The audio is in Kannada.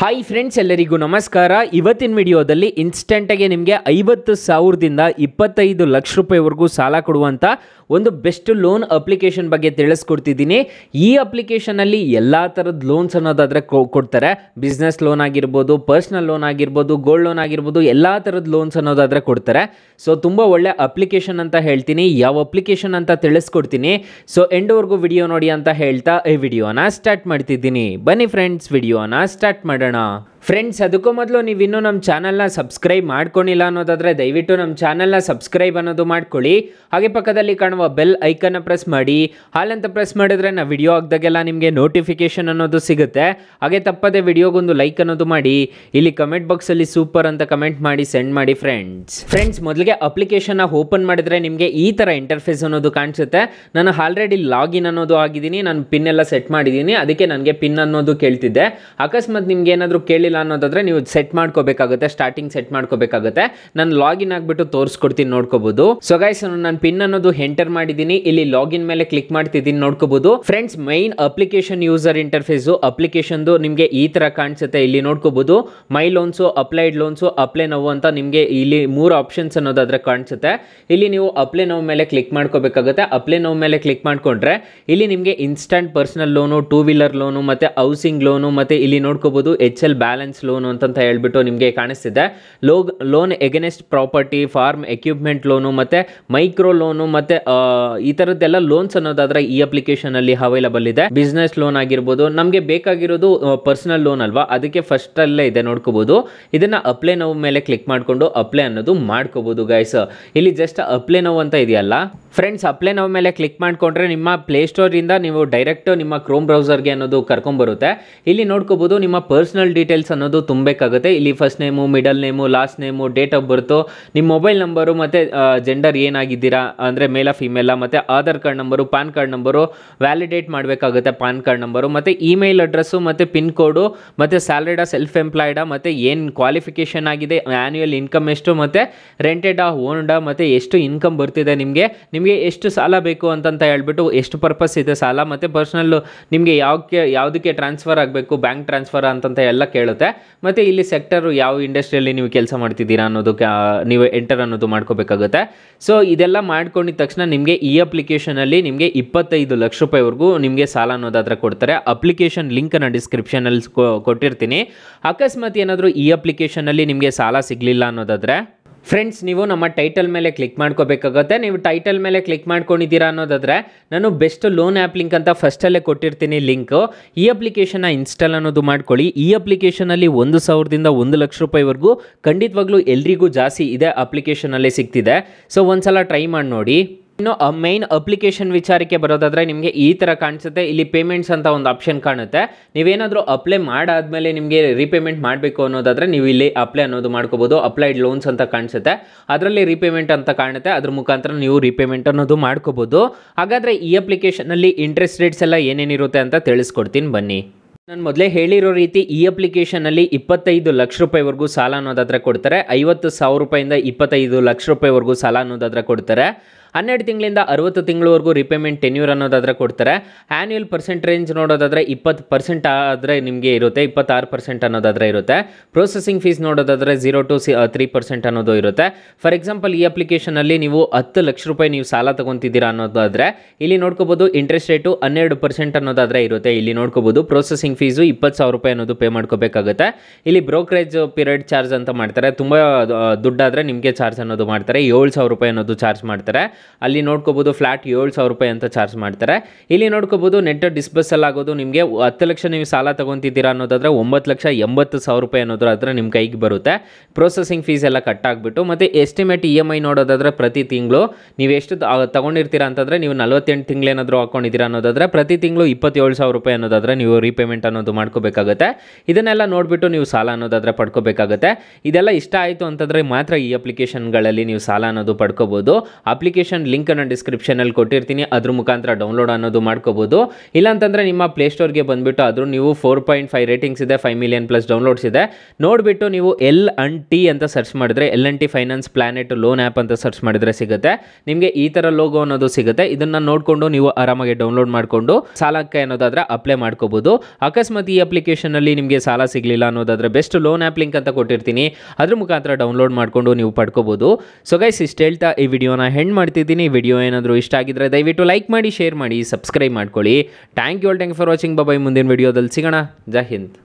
ಹಾಯ್ ಫ್ರೆಂಡ್ಸ್ ಎಲ್ಲರಿಗೂ ನಮಸ್ಕಾರ ಇವತ್ತಿನ ವಿಡಿಯೋದಲ್ಲಿ ಇನ್ಸ್ಟೆಂಟಾಗಿ ನಿಮಗೆ ಐವತ್ತು ಸಾವಿರದಿಂದ ಇಪ್ಪತ್ತೈದು ಲಕ್ಷ ರೂಪಾಯಿವರೆಗೂ ಸಾಲ ಕೊಡುವಂಥ ಒಂದು ಬೆಸ್ಟ್ ಲೋನ್ ಅಪ್ಲಿಕೇಶನ್ ಬಗ್ಗೆ ತಿಳಿಸ್ಕೊಡ್ತಿದ್ದೀನಿ ಈ ಅಪ್ಲಿಕೇಶನಲ್ಲಿ ಎಲ್ಲ ಥರದ ಲೋನ್ಸ್ ಅನ್ನೋದಾದರೆ ಕೊಡ್ತಾರೆ ಬಿಸ್ನೆಸ್ ಲೋನ್ ಆಗಿರ್ಬೋದು ಪರ್ಸ್ನಲ್ ಲೋನ್ ಆಗಿರ್ಬೋದು ಗೋಲ್ಡ್ ಲೋನ್ ಆಗಿರ್ಬೋದು ಎಲ್ಲ ಥರದ ಲೋನ್ಸ್ ಅನ್ನೋದಾದರೆ ಕೊಡ್ತಾರೆ ಸೊ ತುಂಬ ಒಳ್ಳೆ ಅಪ್ಲಿಕೇಶನ್ ಅಂತ ಹೇಳ್ತೀನಿ ಯಾವ ಅಪ್ಲಿಕೇಶನ್ ಅಂತ ತಿಳಿಸ್ಕೊಡ್ತೀನಿ ಸೊ ಎಂಡವರೆಗೂ ವಿಡಿಯೋ ನೋಡಿ ಅಂತ ಹೇಳ್ತಾ ಈ ವಿಡಿಯೋನ ಸ್ಟಾರ್ಟ್ ಮಾಡ್ತಿದ್ದೀನಿ ಬನ್ನಿ ಫ್ರೆಂಡ್ಸ್ ವಿಡಿಯೋನ ಸ್ಟಾರ್ಟ್ ಮಾಡೋಣ 呢。ಫ್ರೆಂಡ್ಸ್ ಅದಕ್ಕೂ ಮೊದಲು ನೀವು ಇನ್ನೂ ನಮ್ಮ ಚಾನಲ್ನ ಸಬ್ಸ್ಕ್ರೈಬ್ ಮಾಡ್ಕೊಂಡಿಲ್ಲ ಅನ್ನೋದಾದರೆ ದಯವಿಟ್ಟು ನಮ್ಮ ಚಾನಲ್ನ ಸಬ್ಸ್ಕ್ರೈಬ್ ಅನ್ನೋದು ಮಾಡ್ಕೊಳ್ಳಿ ಹಾಗೆ ಪಕ್ಕದಲ್ಲಿ ಕಾಣುವ ಬೆಲ್ ಐಕನ್ನ ಪ್ರೆಸ್ ಮಾಡಿ ಹಾಲಂತ ಪ್ರೆಸ್ ಮಾಡಿದ್ರೆ ನಾವು ವಿಡಿಯೋ ಆಗದಾಗೆಲ್ಲ ನಿಮಗೆ ನೋಟಿಫಿಕೇಷನ್ ಅನ್ನೋದು ಸಿಗುತ್ತೆ ಹಾಗೆ ತಪ್ಪದೆ ವಿಡಿಯೋಗೊಂದು ಲೈಕ್ ಅನ್ನೋದು ಮಾಡಿ ಇಲ್ಲಿ ಕಮೆಂಟ್ ಬಾಕ್ಸಲ್ಲಿ ಸೂಪರ್ ಅಂತ ಕಮೆಂಟ್ ಮಾಡಿ ಸೆಂಡ್ ಮಾಡಿ ಫ್ರೆಂಡ್ಸ್ ಫ್ರೆಂಡ್ಸ್ ಮೊದಲಿಗೆ ಅಪ್ಲಿಕೇಶನ್ನ ಓಪನ್ ಮಾಡಿದ್ರೆ ನಿಮಗೆ ಈ ಥರ ಇಂಟರ್ಫೇಸ್ ಅನ್ನೋದು ಕಾಣಿಸುತ್ತೆ ನಾನು ಆಲ್ರೆಡಿ ಲಾಗಿನ್ ಅನ್ನೋದು ಆಗಿದ್ದೀನಿ ನಾನು ಪಿನ್ ಎಲ್ಲ ಸೆಟ್ ಮಾಡಿದ್ದೀನಿ ಅದಕ್ಕೆ ನನಗೆ ಪಿನ್ ಅನ್ನೋದು ಕೇಳ್ತಿದ್ದೆ ಅಕಸ್ಮಾತ್ ನಿಮ್ಗೆ ಏನಾದರೂ ಕೇಳಿ ಅನ್ನೋದಾದ್ರೆ ನೀವು ಸೆಟ್ ಮಾಡ್ಕೋಬೇಕಾಗುತ್ತೆ ಸ್ಟಾರ್ಟಿಂಗ್ ಸೆಟ್ ಮಾಡ್ಕೋಬೇಕಾಗುತ್ತೆ ನಾನು ಲಾಗಿನ್ ಆಗಿಬಿಟ್ಟು ತೋರಿಸ್ಕೊಡ್ತೀನಿ ನೋಡ್ಕೋಬಹುದು ಸೊ ಗೈಸ್ ನಾನು ಪಿನ್ ಅನ್ನೋದು ಎಂಟರ್ ಮಾಡಿದೀನಿ ಇಲ್ಲಿ ಲಾಗಿನ್ ಮೇಲೆ ಕ್ಲಿಕ್ ಮಾಡ್ತಿದ್ದೀನಿ ನೋಡ್ಕೋಬಹುದು friends main application user interface application ನಿಮಗೆ ಈ ತರ ಕಾಣಿಸುತ್ತೆ ಇಲ್ಲಿ ನೋಡ್ಕೋಬಹುದು my loans applied loans apply now ಅಂತ ನಿಮಗೆ ಇಲ್ಲಿ ಮೂರು ಆಪ್ಷನ್ಸ್ ಅನ್ನೋದಾದ್ರೆ ಕಾಣಿಸುತ್ತೆ ಇಲ್ಲಿ ನೀವು ಅಪ್ಲೈ ನೋವ್ ಮೇಲೆ ಕ್ಲಿಕ್ ಮಾಡ್ಕೋಬೇಕಾಗುತ್ತೆ ಅಪ್ಲೈ ನೋವ್ ಮೇಲೆ ಕ್ಲಿಕ್ ಮಾಡ್ಕೊಂಡ್ರೆ ಇಲ್ಲಿ ನಿಮಗೆ instant personal loan two wheeler loan ಮತ್ತೆ ಹೌಸಿಂಗ್ ಲೋನು ಮತ್ತೆ ಇಲ್ಲಿ ನೋಡ್ಕೋಬಹುದು ಎಚ್ ಎಲ್ ಬ್ಯಾಲೆನ್ಸ್ ಲೋನ್ ಅಂತ ಹೇಳ್ಬಿಟ್ಟು ನಿಮಗೆ ಕಾಣಿಸ್ತಿದೆ ಲೋ loan against property farm equipment loan ಮತ್ತು ಮೈಕ್ರೋ ಲೋನು ಮತ್ತು ಈ ಥರದ್ದೆಲ್ಲ ಲೋನ್ಸ್ ಅನ್ನೋದಾದರೆ ಈ ಅಪ್ಲಿಕೇಶನಲ್ಲಿ ಅವೈಲಬಲ್ ಇದೆ ಬಿಸ್ನೆಸ್ ಲೋನ್ ಆಗಿರ್ಬೋದು ನಮಗೆ ಬೇಕಾಗಿರೋದು ಪರ್ಸನಲ್ ಲೋನ್ ಅಲ್ವಾ ಅದಕ್ಕೆ ಫಸ್ಟಲ್ಲೇ ಇದೆ ನೋಡ್ಕೋಬೋದು ಇದನ್ನು ಅಪ್ಲೈ ನೋವು ಮೇಲೆ ಕ್ಲಿಕ್ ಮಾಡಿಕೊಂಡು ಅಪ್ಲೈ ಅನ್ನೋದು ಮಾಡ್ಕೋಬೋದು ಗೈಸ್ ಇಲ್ಲಿ ಜಸ್ಟ್ ಅಪ್ಲೈ ನೋವು ಅಂತ ಇದೆಯಲ್ಲ ಫ್ರೆಂಡ್ಸ್ ಅಪ್ಲೈ ನೋವು ಮೇಲೆ ಕ್ಲಿಕ್ ಮಾಡಿಕೊಂಡ್ರೆ ನಿಮ್ಮ ಪ್ಲೇಸ್ಟೋರಿಂದ ನೀವು ಡೈರೆಕ್ಟ್ ನಿಮ್ಮ ಕ್ರೋಮ್ ಬ್ರೌಸರ್ಗೆ ಅನ್ನೋದು ಕರ್ಕೊಂಡ್ಬರುತ್ತೆ ಇಲ್ಲಿ ನೋಡ್ಕೋಬೋದು ನಿಮ್ಮ ಪರ್ಸನಲ್ ಡೀಟೇಲ್ಸ್ ಡೀಟೇಲ್ಸ್ ಅನ್ನೋದು ತುಂಬಬೇಕಾಗುತ್ತೆ ಇಲ್ಲಿ first name middle name last name date of birth ನಿಮ್ಮ ಮೊಬೈಲ್ ನಂಬರು ಮತ್ತು ಜೆಂಡರ್ ಏನಾಗಿದ್ದೀರಾ ಅಂದರೆ ಮೇಲ ಫಿಮೇಲ ಮತ್ತು Aadhaar card number PAN card number validate ಮಾಡಬೇಕಾಗುತ್ತೆ ಪ್ಯಾನ್ ಕಾರ್ಡ್ ನಂಬರು ಮತ್ತು ಇಮೇಲ್ ಅಡ್ರೆಸ್ಸು ಮತ್ತು ಪಿನ್ ಕೋಡು ಮತ್ತು ಸ್ಯಾಲ್ರಿಡಾ ಸೆಲ್ಫ್ ಎಂಪ್ಲಾಯ್ಡಾ ಮತ್ತು ಏನು ಕ್ವಾಲಿಫಿಕೇಷನ್ ಆಗಿದೆ ಆ್ಯನ್ಯುಯಲ್ ಇನ್ಕಮ್ ಎಷ್ಟು ಮತ್ತು ರೆಂಟೆಡಾ ಓನ್ಡಾ ಮತ್ತು ಎಷ್ಟು ಇನ್ಕಮ್ ಬರ್ತಿದೆ ನಿಮಗೆ ನಿಮಗೆ ಎಷ್ಟು ಸಾಲ ಬೇಕು ಅಂತಂತ ಹೇಳ್ಬಿಟ್ಟು ಎಷ್ಟು ಪರ್ಪಸ್ ಇದೆ ಸಾಲ ಮತ್ತು ಪರ್ಸ್ನಲ್ಲು ನಿಮಗೆ ಯಾವಕ್ಕೆ ಯಾವುದಕ್ಕೆ ಟ್ರಾನ್ಸ್ಫರ್ ಆಗಬೇಕು ಬ್ಯಾಂಕ್ ಟ್ರಾನ್ಸ್ಫರ್ ಅಂತಂತ ಎಲ್ಲ ಕೇಳುತ್ತೆ ಮತ್ತೆ ಮತ್ತು ಇಲ್ಲಿ ಸೆಕ್ಟರು ಯಾವ ಇಂಡಸ್ಟ್ರಿಯಲ್ಲಿ ನೀವು ಕೆಲಸ ಮಾಡ್ತಿದ್ದೀರಾ ಅನ್ನೋದು ನೀವು ಎಂಟರ್ ಅನ್ನೋದು ಮಾಡ್ಕೋಬೇಕಾಗುತ್ತೆ ಸೊ ಇದೆಲ್ಲ ಮಾಡ್ಕೊಂಡಿದ್ದ ತಕ್ಷಣ ನಿಮಗೆ ಈ ಅಪ್ಲಿಕೇಶನಲ್ಲಿ ನಿಮಗೆ ಇಪ್ಪತ್ತೈದು ಲಕ್ಷ ರೂಪಾಯಿವರೆಗೂ ನಿಮಗೆ ಸಾಲ ಅನ್ನೋದಾದ್ರೆ ಕೊಡ್ತಾರೆ ಅಪ್ಲಿಕೇಶನ್ ಲಿಂಕನ್ನು ಡಿಸ್ಕ್ರಿಪ್ಷನಲ್ಲಿ ಕೊಟ್ಟಿರ್ತೀನಿ ಅಕಸ್ಮಾತ್ ಏನಾದರೂ ಈ ಅಪ್ಲಿಕೇಶನಲ್ಲಿ ನಿಮಗೆ ಸಾಲ ಸಿಗಲಿಲ್ಲ ಅನ್ನೋದಾದರೆ ಫ್ರೆಂಡ್ಸ್ ನೀವು ನಮ್ಮ ಟೈಟಲ್ ಮೇಲೆ ಕ್ಲಿಕ್ ಮಾಡ್ಕೋಬೇಕಾಗುತ್ತೆ ನೀವು ಟೈಟಲ್ ಮೇಲೆ ಕ್ಲಿಕ್ ಮಾಡ್ಕೊಂಡಿದ್ದೀರಾ ಅನ್ನೋದಾದರೆ ನಾನು ಬೆಸ್ಟ್ ಲೋನ್ ಆ್ಯಪ್ ಲಿಂಕ್ ಅಂತ ಫಸ್ಟಲ್ಲೇ ಕೊಟ್ಟಿರ್ತೀನಿ ಲಿಂಕು ಈ ಅಪ್ಲಿಕೇಶನ್ನ ಇನ್ಸ್ಟಾಲ್ ಅನ್ನೋದು ಮಾಡ್ಕೊಳ್ಳಿ ಈ ಅಪ್ಲಿಕೇಶನಲ್ಲಿ ಒಂದು ಸಾವಿರದಿಂದ ಒಂದು ಲಕ್ಷ ರೂಪಾಯಿವರೆಗೂ ಖಂಡಿತವಾಗ್ಲೂ ಎಲ್ರಿಗೂ ಜಾಸ್ತಿ ಇದೆ ಅಪ್ಲಿಕೇಶನಲ್ಲೇ ಸಿಗ್ತಿದೆ ಸೊ ಒಂದು ಸಲ ಟ್ರೈ ಮಾಡಿ ನೋಡಿ ಇನ್ನು ಮೈನ್ ಅಪ್ಲಿಕೇಶನ್ ವಿಚಾರಕ್ಕೆ ಬರೋದಾದ್ರೆ ನಿಮಗೆ ಈ ಥರ ಕಾಣಿಸುತ್ತೆ ಇಲ್ಲಿ ಪೇಮೆಂಟ್ಸ್ ಅಂತ ಒಂದು ಆಪ್ಷನ್ ಕಾಣುತ್ತೆ ನೀವೇನಾದರೂ ಅಪ್ಲೈ ಮಾಡಾದ್ಮೇಲೆ ನಿಮಗೆ ರೀಪೇಮೆಂಟ್ ಮಾಡಬೇಕು ಅನ್ನೋದಾದರೆ ನೀವು ಇಲ್ಲಿ ಅಪ್ಲೈ ಅನ್ನೋದು ಮಾಡ್ಕೋಬೋದು ಅಪ್ಲೈಡ್ ಲೋನ್ಸ್ ಅಂತ ಕಾಣಿಸುತ್ತೆ ಅದರಲ್ಲಿ ರೀಪೇಮೆಂಟ್ ಅಂತ ಕಾಣುತ್ತೆ ಅದ್ರ ಮುಖಾಂತರ ನೀವು ರೀಪೇಮೆಂಟ್ ಅನ್ನೋದು ಮಾಡ್ಕೋಬೋದು ಹಾಗಾದರೆ ಈ ಅಪ್ಲಿಕೇಶನಲ್ಲಿ ಇಂಟ್ರೆಸ್ಟ್ ರೇಟ್ಸ್ ಎಲ್ಲ ಏನೇನಿರುತ್ತೆ ಅಂತ ತಿಳಿಸ್ಕೊಡ್ತೀನಿ ಬನ್ನಿ ನಾನು ಮೊದಲೇ ಹೇಳಿರೋ ರೀತಿ ಈ ಅಪ್ಲಿಕೇಶನಲ್ಲಿ ಇಪ್ಪತ್ತೈದು ಲಕ್ಷ ರೂಪಾಯಿವರೆಗೂ ಸಾಲ ಅನ್ನೋದಾದ್ರೆ ಕೊಡ್ತಾರೆ ಐವತ್ತು ಸಾವಿರ ರೂಪಾಯಿಂದ ಇಪ್ಪತ್ತೈದು ಲಕ್ಷ ರೂಪಾಯಿವರೆಗೂ ಸಾಲ ಅನ್ನೋದಾದ್ರೆ ಕೊಡ್ತಾರೆ ಹನ್ನೆರಡು ತಿಂಗಳಿಂದ ಅರವತ್ತು ತಿಂಗಳವರೆಗೂ ರಿಪೇಮೆಂಟ್ ಟೆನ್ಯೂರ್ ಅನ್ನೋದಾದರೆ ಕೊಡ್ತಾರೆ ಆ್ಯನ್ಯುಯಲ್ ಪರ್ಸೆಂಟ್ ರೇಂಜ್ ನೋಡೋದಾದರೆ ಇಪ್ಪತ್ತು ಪರ್ಸೆಂಟ್ ಆದರೆ ನಿಮಗೆ ಇರುತ್ತೆ ಇಪ್ಪತ್ತಾರು ಪರ್ಸೆಂಟ್ ಅನ್ನೋದಾದರೆ ಇರುತ್ತೆ ಪ್ರೊಸೆಸಿಂಗ್ ಫೀಸ್ ನೋಡೋದಾದರೆ ಝೀರೋ ಟು ಸಿ ತ್ರೀ ಪರ್ಸೆಂಟ್ ಅನ್ನೋದು ಇರುತ್ತೆ ಫಾರ್ ಎಕ್ಸಾಂಪಲ್ ಈ ಅಪ್ಲಿಕೇಶನಲ್ಲಿ ನೀವು ಹತ್ತು ಲಕ್ಷ ರೂಪಾಯಿ ನೀವು ಸಾಲ ತೊಗೊತಿದ್ದೀರಾ ಅನ್ನೋದಾದರೆ ಇಲ್ಲಿ ನೋಡ್ಕೋಬೋದು ಇಂಟ್ರೆಸ್ಟ್ ರೇಟು ಹನ್ನೆರಡು ಪರ್ಸೆಂಟ್ ಅನ್ನೋದಾದರೆ ಇರುತ್ತೆ ಇಲ್ಲಿ ನೋಡ್ಕೋಬೋದು ಪ್ರೊಸೆಸಿಂಗ್ ಫೀಸು ಇಪ್ಪತ್ತು ಸಾವಿರ ರೂಪಾಯಿ ಅನ್ನೋದು ಪೇ ಮಾಡ್ಕೋಬೇಕಾಗುತ್ತೆ ಇಲ್ಲಿ ಬ್ರೋಕರೇಜ್ ಪೀರಿಯಡ್ ಚಾರ್ಜ್ ಅಂತ ಮಾಡ್ತಾರೆ ತುಂಬ ದುಡ್ಡಾದರೆ ನಿಮಗೆ ಚಾರ್ಜ್ ಅನ್ನೋದು ಮಾಡ್ತಾರೆ ಏಳು ಸಾವಿರ ರೂಪಾಯಿ ಅನ್ನೋದು ಚಾರ್ಜ್ ಮಾಡ್ತಾರೆ ಅಲ್ಲಿ ನೋಡ್ಕೋಬೋದು ಫ್ಲಾಟ್ ಏಳು ಸಾವಿರ ರೂಪಾಯಿ ಅಂತ ಚಾರ್ಜ್ ಮಾಡ್ತಾರೆ ಇಲ್ಲಿ ನೋಡ್ಕೋಬೋದು ನೆಟ್ ಡಿಸ್ಬಸ್ಸಲ್ಲಿ ಆಗೋದು ನಿಮಗೆ ಹತ್ತು ಲಕ್ಷ ನೀವು ಸಾಲ ತೊಗೊತಿದ್ದೀರಾ ಅನ್ನೋದಾದರೆ ಒಂಬತ್ತು ಲಕ್ಷ ಎಂಬತ್ತು ಸಾವಿರ ರೂಪಾಯಿ ಅನ್ನೋದ್ರ ಹತ್ರ ನಿಮ್ಮ ಕೈಗೆ ಬರುತ್ತೆ ಪ್ರೊಸೆಸಿಂಗ್ ಫೀಸ್ ಎಲ್ಲ ಕಟ್ಟಾಗ್ಬಿಟ್ಟು ಮತ್ತೆ ಮತ್ತು ಎಸ್ಟಿಮೇಟ್ ಇ ಎಮ್ ಐ ನೋಡೋದಾದ್ರೆ ಪ್ರತಿ ತಿಂಗಳು ನೀವು ಎಷ್ಟು ತೊಗೊಂಡಿರ್ತೀರಾ ಅಂತಂದರೆ ನೀವು ನಲ್ವತ್ತೆಂಟು ತಿಂಗಳೇನಾದರೂ ಹಾಕೊಂಡಿದ್ದೀರಾ ಅನ್ನೋದಾದರೆ ಪ್ರತಿ ತಿಂಗಳು ಇಪ್ಪತ್ತೇಳು ಸಾವಿರ ರೂಪಾಯಿ ಅನ್ನೋದಾದರೆ ನೀವು ರೀಪೇಮೆಂಟ್ ಅನ್ನೋದು ಮಾಡ್ಕೋಬೇಕಾಗುತ್ತೆ ಇದನ್ನೆಲ್ಲ ನೋಡಿಬಿಟ್ಟು ನೀವು ಸಾಲ ಅನ್ನೋದಾದರೆ ಪಡ್ಕೋಬೇಕಾಗುತ್ತೆ ಇದೆಲ್ಲ ಇಷ್ಟ ಆಯಿತು ಅಂತಂದರೆ ಮಾತ್ರ ಈ ಅಪ್ಲಿಕೇಶನ್ಗಳಲ್ಲಿ ನೀವು ಸಾಲ ಅನ್ನೋದು ಪಡ್ಕೋಬೋದು ಅಪ್ಲಿಕೇಶನ್ ಅಪ್ಲಿಕೇಶನ್ ಡಿಸ್ಕ್ರಿಪ್ಷನ್ ಡಿಸ್ಕ್ರಿಪ್ಷನಲ್ಲಿ ಕೊಟ್ಟಿರ್ತೀನಿ ಅದ್ರ ಮುಖಾಂತರ ಡೌನ್ಲೋಡ್ ಅನ್ನೋದು ಮಾಡ್ಕೋಬೋದು ಇಲ್ಲಾಂತಂದರೆ ನಿಮ್ಮ ಗೆ ಬಂದುಬಿಟ್ಟು ಆದರೂ ನೀವು ಫೋರ್ ಪಾಯಿಂಟ್ ಫೈವ್ ರೇಟಿಂಗ್ಸ್ ಇದೆ ಫೈವ್ ಮಿಲಿಯನ್ ಪ್ಲಸ್ ಡೌನ್ಲೋಡ್ಸ್ ಇದೆ ನೋಡ್ಬಿಟ್ಟು ನೀವು ಎಲ್ ಅನ್ ಟಿ ಅಂತ ಸರ್ಚ್ ಮಾಡಿದ್ರೆ L and T finance planet loan app ಅಂತ ಸರ್ಚ್ ಮಾಡಿದ್ರೆ ಸಿಗುತ್ತೆ ನಿಮಗೆ ಈ ತರ ಲೋಗೋ ಅನ್ನೋದು ಸಿಗುತ್ತೆ ಇದನ್ನ ನೋಡಿಕೊಂಡು ನೀವು ಆರಾಮಾಗಿ ಡೌನ್ಲೋಡ್ ಮಾಡಿಕೊಂಡು ಸಾಲಕ್ಕೆ ಅನ್ನೋದಾದ್ರೆ ಅಪ್ಲೈ ಮಾಡ್ಕೋಬೋದು ಅಕಸ್ಮಾತ್ ಈ ಅಪ್ಲಿಕೇಶನಲ್ಲಿ ನಿಮಗೆ ಸಾಲ ಸಿಗಲಿಲ್ಲ ಅನ್ನೋದಾದ್ರೆ ಬೆಸ್ಟ್ ಲೋನ್ ಆಪ್ ಲಿಂಕ್ ಅಂತ ಕೊಟ್ಟಿರ್ತೀನಿ ಅದ್ರ ಮುಖಾಂತರ ಡೌನ್ಲೋಡ್ ಮಾಡಿಕೊಂಡು ನೀವು ಪಡ್ಕೋಬೋದು ಸೊ ಗೈಸ್ ಇಷ್ಟು ಹೇಳ್ತಾ ಈ ವಿಡಿಯೋನ ಹೆಂಡ್ ಮಾಡ್ತೀನಿ ಮಾಡ್ತಿದ್ದೀನಿ ವಿಡಿಯೋ ಏನಾದರೂ ಇಷ್ಟ ಆಗಿದ್ರೆ ದಯವಿಟ್ಟು ಲೈಕ್ ಮಾಡಿ ಶೇರ್ ಮಾಡಿ ಸಬ್ಸ್ಕ್ರೈಬ್ ಮಾಡ್ಕೊಳ್ಳಿ thank you all thank for watching bye bye ಮುಂದಿನ ವಿಡಿಯೋದಲ್ಲಿ ಸಿಗೋಣ ಜೈ ಹಿಂದ್